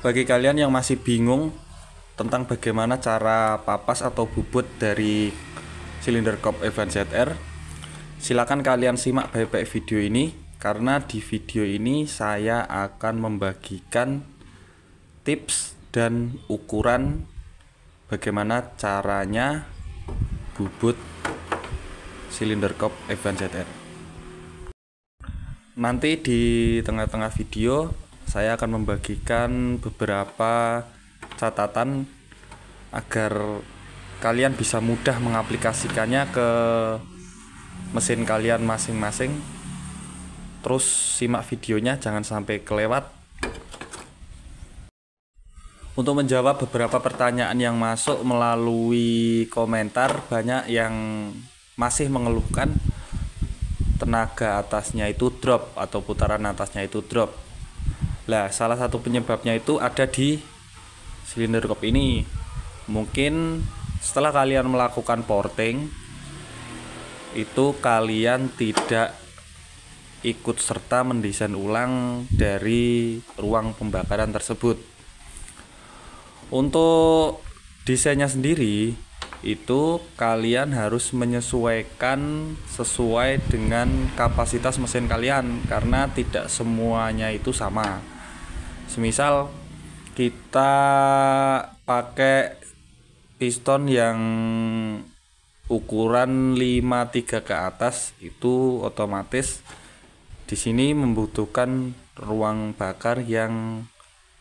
bagi kalian yang masih bingung tentang bagaimana cara papas atau bubut dari silinder kop Evan ZR silakan kalian simak baik-baik video ini karena di video ini saya akan membagikan tips dan ukuran bagaimana caranya bubut silinder kop Evan ZR nanti di tengah-tengah video saya akan membagikan beberapa catatan agar kalian bisa mudah mengaplikasikannya ke mesin kalian masing-masing. Terus simak videonya jangan sampai kelewat. Untuk menjawab beberapa pertanyaan yang masuk melalui komentar banyak yang masih mengeluhkan tenaga atasnya itu drop atau putaran atasnya itu drop lah, salah satu penyebabnya itu ada di silinder kop ini. Mungkin setelah kalian melakukan porting itu kalian tidak ikut serta mendesain ulang dari ruang pembakaran tersebut. Untuk desainnya sendiri itu kalian harus menyesuaikan sesuai dengan kapasitas mesin kalian karena tidak semuanya itu sama semisal kita pakai piston yang ukuran 53 ke atas itu otomatis di sini membutuhkan ruang bakar yang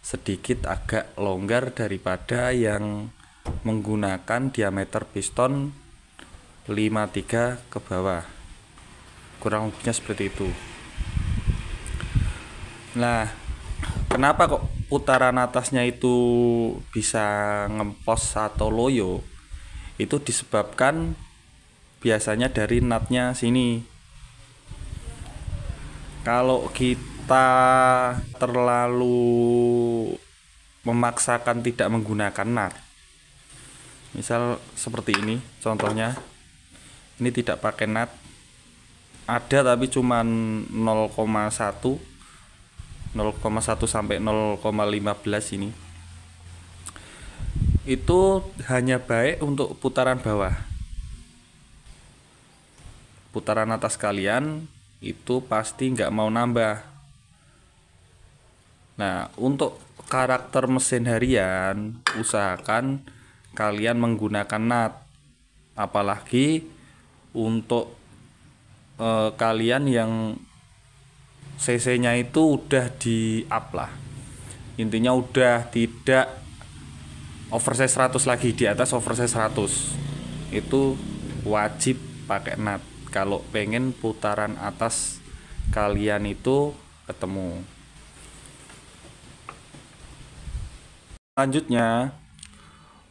sedikit agak longgar daripada yang menggunakan diameter piston 53 ke bawah kurang lebihnya seperti itu nah kenapa kok putaran atasnya itu bisa ngempos atau loyo itu disebabkan biasanya dari natnya sini kalau kita terlalu memaksakan tidak menggunakan nat misal seperti ini contohnya ini tidak pakai nat ada tapi cuman 0,1 0,1 sampai 0,15 ini itu hanya baik untuk putaran bawah putaran atas kalian itu pasti nggak mau nambah nah untuk karakter mesin harian usahakan kalian menggunakan nat apalagi untuk eh, kalian yang cc-nya itu udah di up lah intinya udah tidak oversize 100 lagi di atas oversize 100 itu wajib pakai nat kalau pengen putaran atas kalian itu ketemu selanjutnya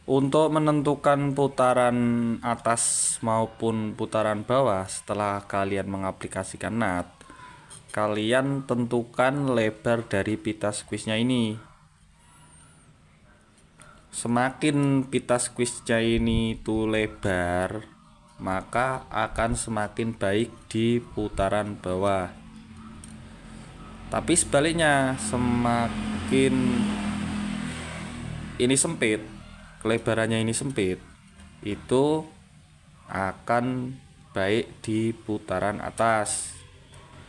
untuk menentukan putaran atas maupun putaran bawah setelah kalian mengaplikasikan NAT kalian tentukan lebar dari pita squeeze ini. Semakin pita squeeze ini itu lebar, maka akan semakin baik di putaran bawah. Tapi sebaliknya, semakin ini sempit, kelebarannya ini sempit, itu akan baik di putaran atas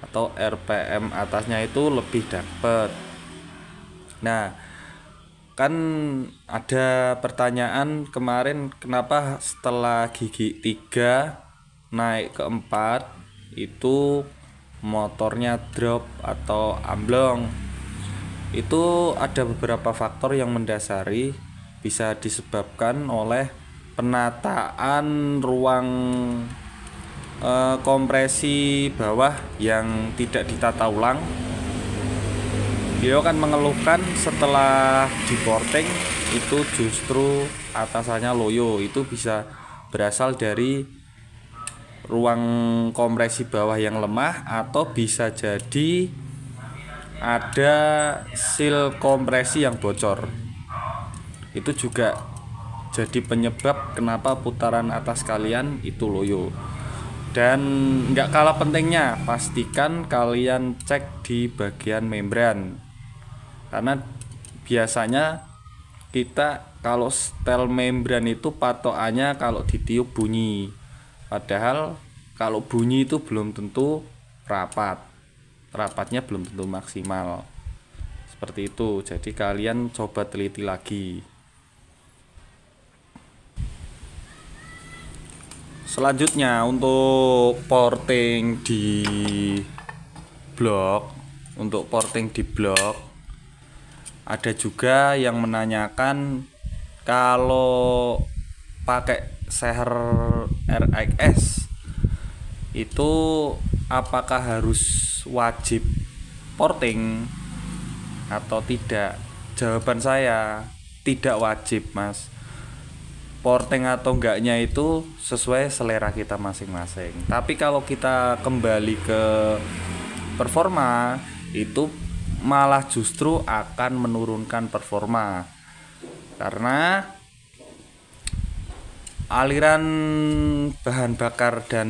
atau RPM atasnya itu lebih dapat. Nah, kan ada pertanyaan kemarin kenapa setelah gigi 3 naik ke 4 itu motornya drop atau amblong. Itu ada beberapa faktor yang mendasari bisa disebabkan oleh penataan ruang Eh, kompresi bawah yang tidak ditata ulang beliau akan mengeluhkan setelah porting itu justru atasannya loyo itu bisa berasal dari ruang kompresi bawah yang lemah atau bisa jadi ada seal kompresi yang bocor itu juga jadi penyebab kenapa putaran atas kalian itu loyo dan nggak kalah pentingnya, pastikan kalian cek di bagian membran. Karena biasanya kita kalau setel membran itu patokannya kalau ditiup bunyi. Padahal kalau bunyi itu belum tentu rapat. Rapatnya belum tentu maksimal. Seperti itu. Jadi kalian coba teliti lagi. selanjutnya untuk porting di blok untuk porting di blok ada juga yang menanyakan kalau pakai seher RX itu apakah harus wajib porting atau tidak jawaban saya tidak wajib mas porting atau enggaknya itu sesuai selera kita masing-masing. Tapi kalau kita kembali ke performa itu malah justru akan menurunkan performa. Karena aliran bahan bakar dan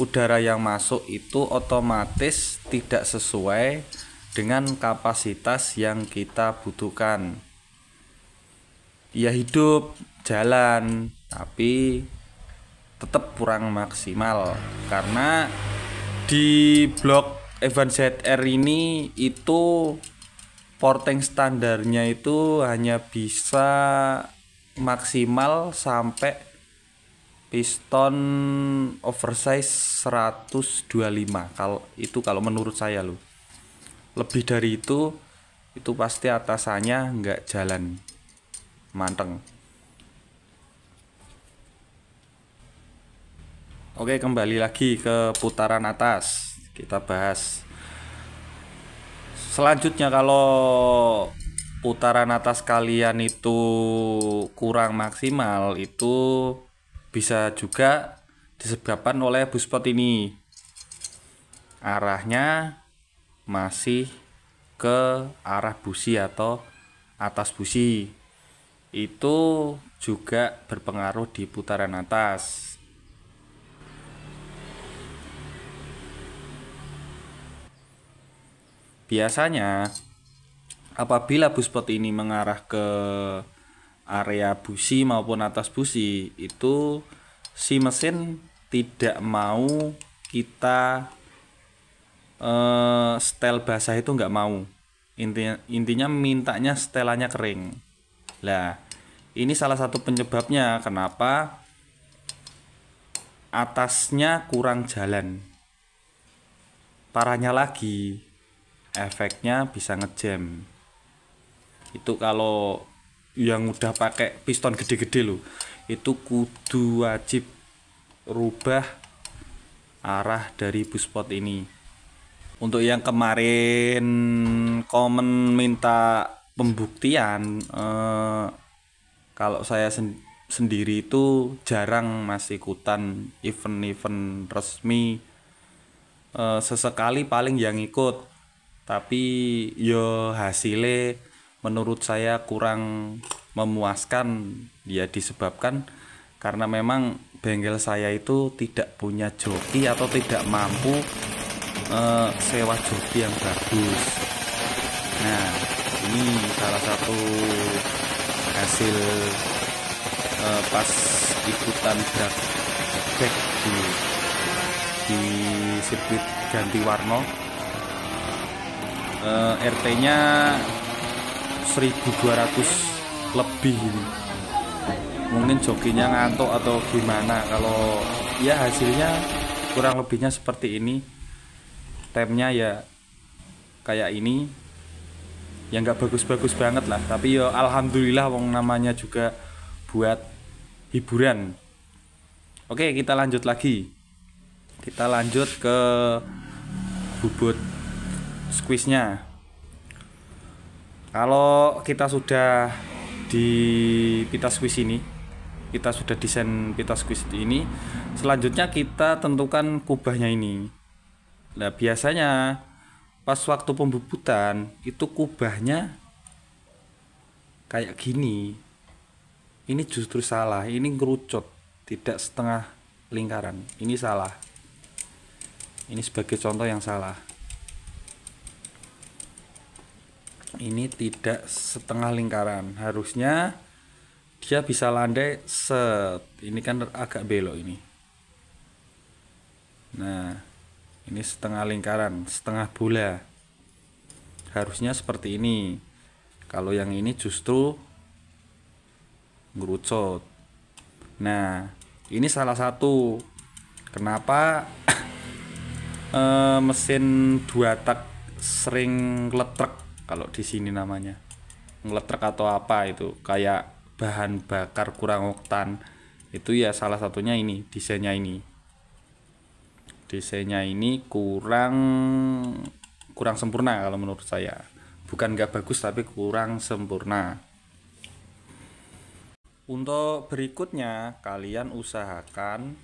udara yang masuk itu otomatis tidak sesuai dengan kapasitas yang kita butuhkan. Ya hidup jalan tapi tetap kurang maksimal karena di blok Evan ZR ini itu porting standarnya itu hanya bisa maksimal sampai piston oversize 125 kalau itu kalau menurut saya loh lebih dari itu itu pasti atasannya nggak jalan manteng Oke, kembali lagi ke putaran atas. Kita bahas selanjutnya kalau putaran atas kalian itu kurang maksimal itu bisa juga disebabkan oleh buspot ini. Arahnya masih ke arah busi atau atas busi. Itu juga berpengaruh di putaran atas Biasanya apabila bus pot ini mengarah ke area busi maupun atas busi itu si mesin tidak mau kita eh, setel basah itu nggak mau intinya intinya mintanya setelannya kering lah ini salah satu penyebabnya kenapa atasnya kurang jalan parahnya lagi efeknya bisa ngejam itu kalau yang udah pakai piston gede-gede loh itu kudu wajib rubah arah dari buspot ini untuk yang kemarin komen minta pembuktian eh, kalau saya sen sendiri itu jarang masih ikutan event-event resmi eh, sesekali paling yang ikut tapi yo hasilnya menurut saya kurang memuaskan ya disebabkan karena memang bengkel saya itu tidak punya joki atau tidak mampu uh, sewa joki yang bagus nah ini salah satu hasil uh, pas ikutan drag back di di sirkuit Gantiwarno uh, RT-nya 1200 lebih ini. Mungkin jokinya ngantuk atau gimana kalau ya hasilnya kurang lebihnya seperti ini. Temnya ya kayak ini. Ya nggak bagus-bagus banget lah, tapi ya alhamdulillah wong namanya juga buat hiburan. Oke, kita lanjut lagi. Kita lanjut ke bubut squeeze-nya. Kalau kita sudah di pita squeeze ini, kita sudah desain pita squeeze ini, selanjutnya kita tentukan kubahnya ini. Nah, biasanya pas waktu pembubutan itu kubahnya kayak gini. Ini justru salah, ini ngerucut, tidak setengah lingkaran. Ini salah. Ini sebagai contoh yang salah. ini tidak setengah lingkaran harusnya dia bisa landai set ini kan agak belok ini nah ini setengah lingkaran setengah bola harusnya seperti ini kalau yang ini justru ngerucut nah ini salah satu kenapa e, mesin dua tak sering letrek kalau di sini namanya ngeletrek atau apa itu kayak bahan bakar kurang oktan itu ya salah satunya ini desainnya ini desainnya ini kurang kurang sempurna kalau menurut saya bukan nggak bagus tapi kurang sempurna untuk berikutnya kalian usahakan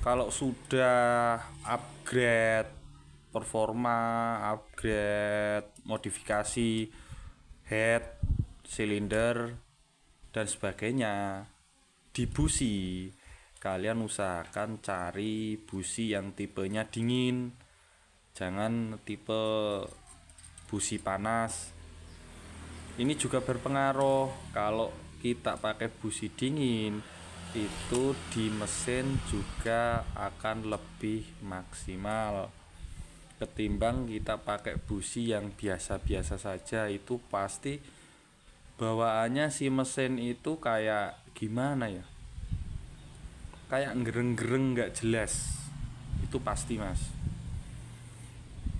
kalau sudah upgrade performa, upgrade, modifikasi head, silinder dan sebagainya. Di busi kalian usahakan cari busi yang tipenya dingin. Jangan tipe busi panas. Ini juga berpengaruh kalau kita pakai busi dingin itu di mesin juga akan lebih maksimal ketimbang kita pakai busi yang biasa-biasa saja itu pasti bawaannya si mesin itu kayak gimana ya kayak ngereng gereng nggak jelas itu pasti mas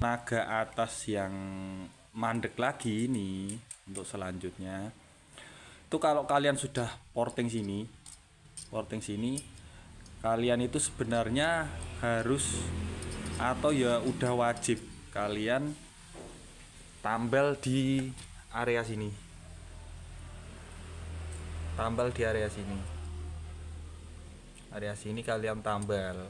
naga atas yang mandek lagi ini untuk selanjutnya itu kalau kalian sudah porting sini porting sini kalian itu sebenarnya harus atau ya udah wajib kalian tambal di area sini tambal di area sini area sini kalian tambal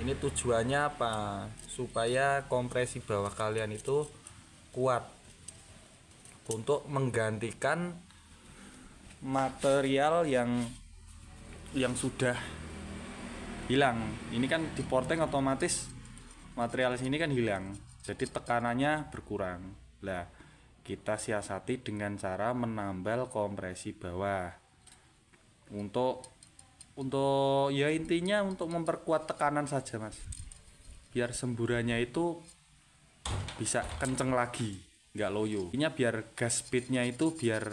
ini tujuannya apa supaya kompresi bawah kalian itu kuat untuk menggantikan material yang yang sudah hilang ini kan di porting otomatis material ini kan hilang jadi tekanannya berkurang lah kita siasati dengan cara menambal kompresi bawah untuk untuk ya intinya untuk memperkuat tekanan saja mas biar semburannya itu bisa kenceng lagi nggak loyo ini biar gas speednya itu biar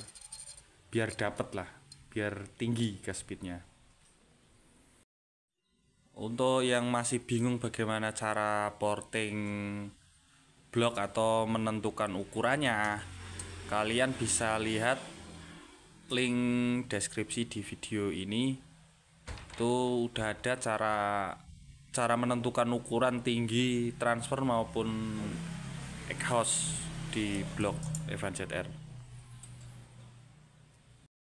biar dapet lah biar tinggi gas speednya untuk yang masih bingung bagaimana cara porting blok atau menentukan ukurannya, kalian bisa lihat link deskripsi di video ini. Itu udah ada cara cara menentukan ukuran tinggi transfer maupun egg house di blok Evan ZR.